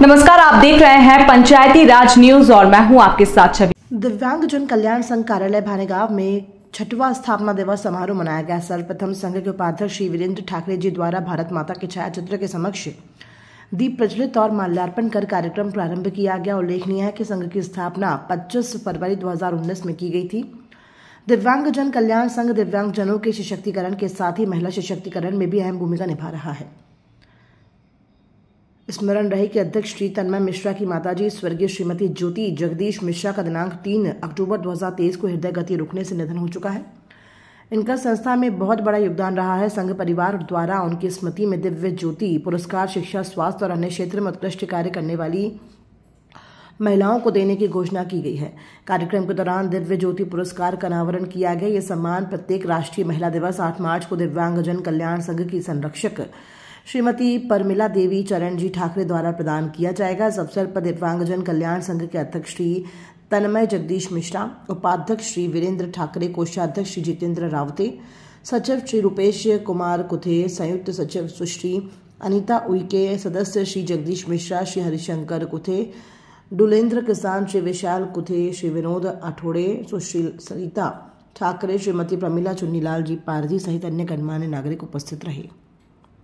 नमस्कार आप देख रहे हैं पंचायती राज न्यूज और मैं हूं आपके साथ छवि दिव्यांग जन कल्याण संघ कार्यालय भानेगांव में छठवा स्थापना दिवस समारोह मनाया गया सर्वप्रथम संघ के उपाध्यक्ष श्री वीरेंद्र ठाकरे जी द्वारा भारत माता के छायाचित्र के समक्ष दीप प्रज्वलित और माल्यार्पण कर कार्यक्रम प्रारंभ किया गया उल्लेखनीय है कि संघ की स्थापना 25 फरवरी 2019 में की गई थी दिव्यांग जन कल्याण संघ दिव्यांग जनों के सशक्तिकरण के साथ ही महिला सशक्तिकरण में भी अहम भूमिका निभा रहा है स्मरण रहे कि अध्यक्ष श्री तन्मय मिश्रा की माताजी स्वर्गीय श्रीमती ज्योति जगदीश मिश्रा का दिनांक तीन अक्टूबर 2023 को हृदय गति रुकने से निधन हो चुका है इनका संस्था में बहुत बड़ा योगदान रहा है संघ परिवार द्वारा उनकी स्मृति में दिव्य ज्योति पुरस्कार शिक्षा स्वास्थ्य और अन्य क्षेत्र में उत्कृष्ट कार्य करने वाली महिलाओं को देने की घोषणा की गई है कार्यक्रम के दौरान दिव्य ज्योति पुरस्कार का अनावरण किया गया यह सम्मान प्रत्येक राष्ट्रीय महिला दिवस आठ मार्च को दिव्यांगजन कल्याण संघ की संरक्षक श्रीमती परमिला देवी चरण जी ठाकरे द्वारा प्रदान किया जाएगा इस अवसर पर दिव्यांगजन कल्याण संघ के अध्यक्ष श्री तन्मय जगदीश मिश्रा उपाध्यक्ष श्री वीरेंद्र ठाकरे कोषाध्यक्ष श्री जितेंद्र रावते सचिव श्री रूपेश कुमार कुथे संयुक्त सचिव सुश्री अनीता उइके सदस्य श्री जगदीश मिश्रा श्री हरिशंकर कुथे डुलेंद्र किसान श्री विशाल कुथे श्री विनोद अठोड़े सुश्री सरिता ठाकरे श्रीमती प्रमिला चुन्नीलाल जी पारधी सहित अन्य गणमान्य नागरिक उपस्थित रहे